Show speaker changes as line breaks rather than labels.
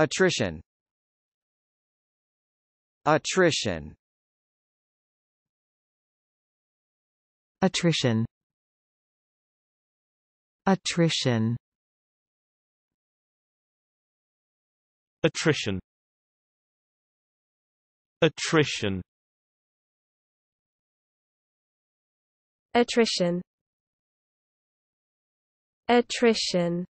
Attrition Attrition Attrition Attrition Attrition Attrition Attrition Attrition